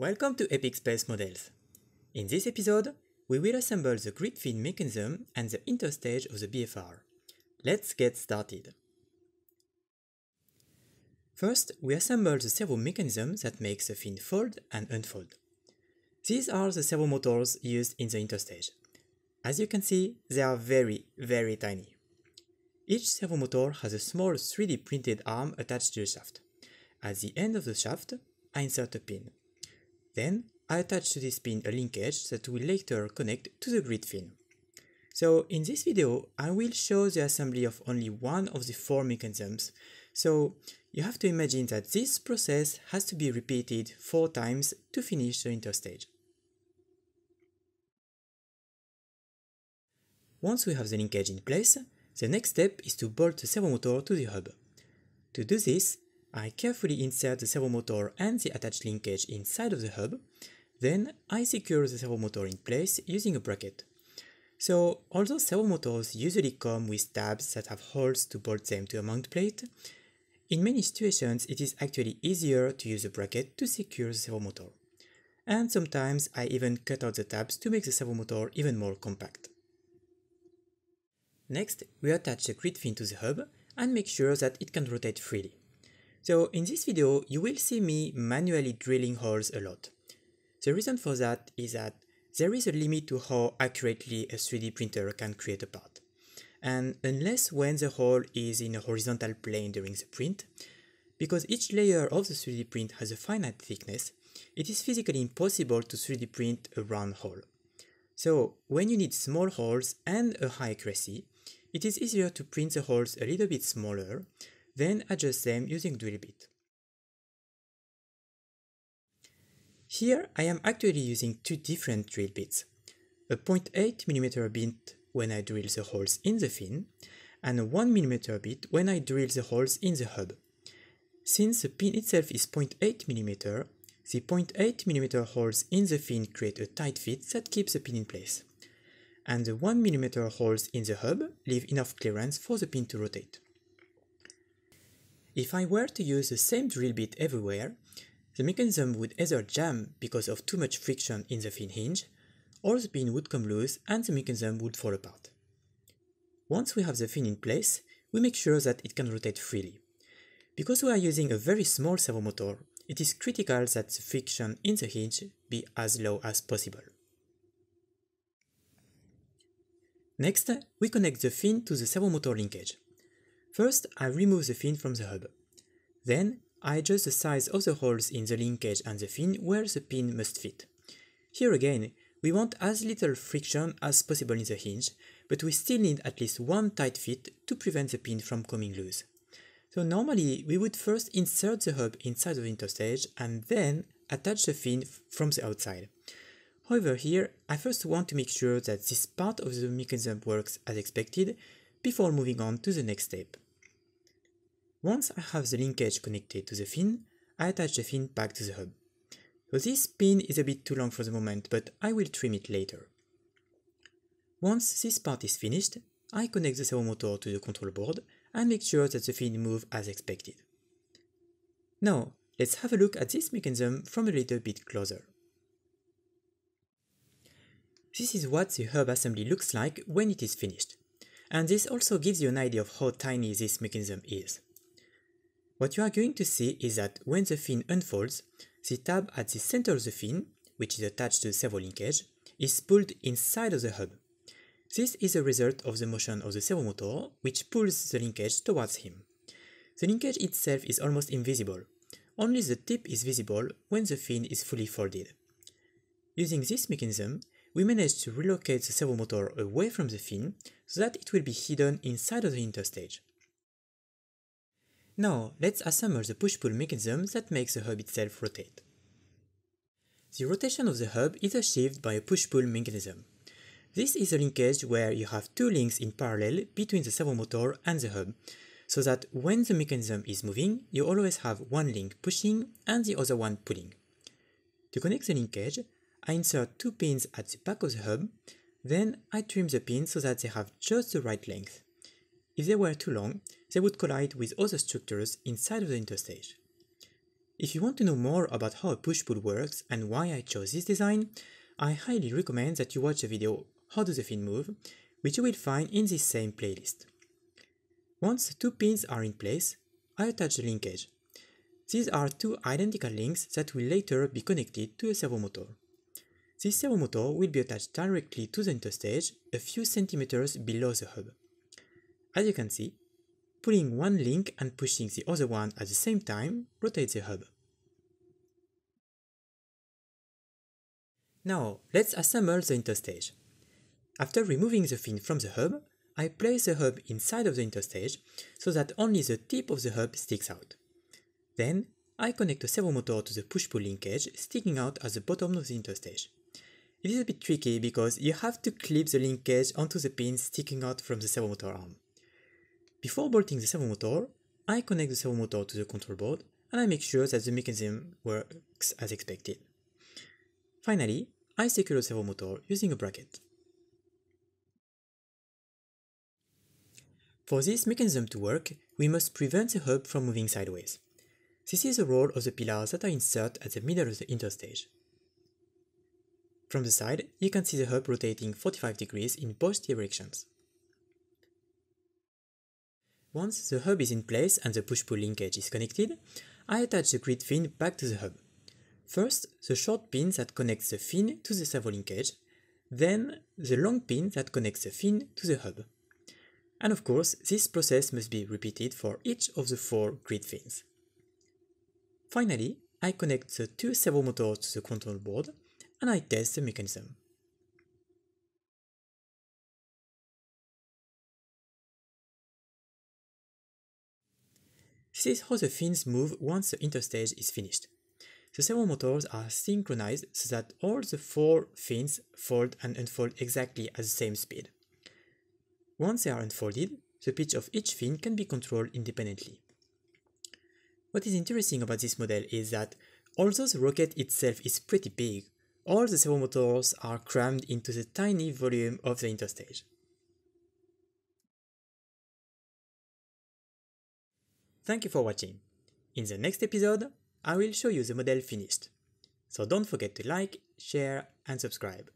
Welcome to Epic Space Models. In this episode, we will assemble the grid fin mechanism and the interstage of the BFR. Let's get started. First, we assemble the servo mechanism that makes the fin fold and unfold. These are the servo motors used in the interstage. As you can see, they are very, very tiny. Each servo motor has a small 3D printed arm attached to the shaft. At the end of the shaft, I insert a pin. Then I attach to this pin a linkage that will later connect to the grid fin. So in this video, I will show the assembly of only one of the four mechanisms. So you have to imagine that this process has to be repeated four times to finish the interstage. Once we have the linkage in place, the next step is to bolt the servo motor to the hub. To do this, I carefully insert the servomotor and the attached linkage inside of the hub, then I secure the servomotor in place using a bracket. So although servomotors usually come with tabs that have holes to bolt them to a mount plate, in many situations it is actually easier to use a bracket to secure the servomotor. And sometimes I even cut out the tabs to make the servomotor even more compact. Next, we attach the grid fin to the hub and make sure that it can rotate freely. So in this video, you will see me manually drilling holes a lot. The reason for that is that there is a limit to how accurately a 3D printer can create a part. And unless when the hole is in a horizontal plane during the print, because each layer of the 3D print has a finite thickness, it is physically impossible to 3D print a round hole. So when you need small holes and a high accuracy, it is easier to print the holes a little bit smaller then adjust them using drill bit. Here I am actually using two different drill bits, a 0.8mm bit when I drill the holes in the fin, and a 1mm bit when I drill the holes in the hub. Since the pin itself is 0.8mm, the 0.8mm holes in the fin create a tight fit that keeps the pin in place, and the 1mm holes in the hub leave enough clearance for the pin to rotate. If I were to use the same drill bit everywhere, the mechanism would either jam because of too much friction in the fin hinge, or the pin would come loose and the mechanism would fall apart. Once we have the fin in place, we make sure that it can rotate freely. Because we are using a very small servomotor, it is critical that the friction in the hinge be as low as possible. Next, we connect the fin to the servomotor linkage. First, I remove the fin from the hub. Then, I adjust the size of the holes in the linkage and the fin where the pin must fit. Here again, we want as little friction as possible in the hinge, but we still need at least one tight fit to prevent the pin from coming loose. So normally, we would first insert the hub inside the interstage and then attach the fin from the outside. However here, I first want to make sure that this part of the mechanism works as expected before moving on to the next step. Once I have the linkage connected to the fin, I attach the fin back to the hub. So this pin is a bit too long for the moment, but I will trim it later. Once this part is finished, I connect the servo motor to the control board and make sure that the fin moves as expected. Now, let's have a look at this mechanism from a little bit closer. This is what the hub assembly looks like when it is finished. And this also gives you an idea of how tiny this mechanism is. What you are going to see is that when the fin unfolds, the tab at the center of the fin, which is attached to the servo linkage, is pulled inside of the hub. This is a result of the motion of the servomotor, which pulls the linkage towards him. The linkage itself is almost invisible. Only the tip is visible when the fin is fully folded. Using this mechanism, we managed to relocate the servomotor away from the fin so that it will be hidden inside of the interstage. Now, let's assemble the push-pull mechanism that makes the hub itself rotate. The rotation of the hub is achieved by a push-pull mechanism. This is a linkage where you have two links in parallel between the servo motor and the hub, so that when the mechanism is moving, you always have one link pushing and the other one pulling. To connect the linkage, I insert two pins at the back of the hub, then I trim the pins so that they have just the right length. If they were too long, they would collide with other structures inside of the interstage. If you want to know more about how a push-pull works and why I chose this design, I highly recommend that you watch the video How do the Fin Move, which you will find in this same playlist. Once two pins are in place, I attach the linkage. These are two identical links that will later be connected to a servo motor. This servo motor will be attached directly to the interstage a few centimeters below the hub. As you can see, pulling one link and pushing the other one at the same time rotates the hub. Now, let's assemble the interstage. After removing the fin from the hub, I place the hub inside of the interstage so that only the tip of the hub sticks out. Then, I connect the servo motor to the push-pull linkage sticking out at the bottom of the interstage. It is a bit tricky because you have to clip the linkage onto the pin sticking out from the servo motor arm. Before bolting the servo motor, I connect the servo motor to the control board and I make sure that the mechanism works as expected. Finally, I secure the servo motor using a bracket. For this mechanism to work, we must prevent the hub from moving sideways. This is the role of the pillars that are inserted at the middle of the interstage. From the side, you can see the hub rotating 45 degrees in both directions. Once the hub is in place and the push-pull linkage is connected, I attach the grid fin back to the hub. First, the short pin that connects the fin to the servo linkage, then the long pin that connects the fin to the hub. And of course, this process must be repeated for each of the four grid fins. Finally, I connect the two servo motors to the control board and I test the mechanism. This is how the fins move once the interstage is finished. The servo motors are synchronized so that all the four fins fold and unfold exactly at the same speed. Once they are unfolded, the pitch of each fin can be controlled independently. What is interesting about this model is that although the rocket itself is pretty big, all the servo motors are crammed into the tiny volume of the interstage. Thank you for watching. In the next episode, I will show you the model finished. So don't forget to like, share and subscribe.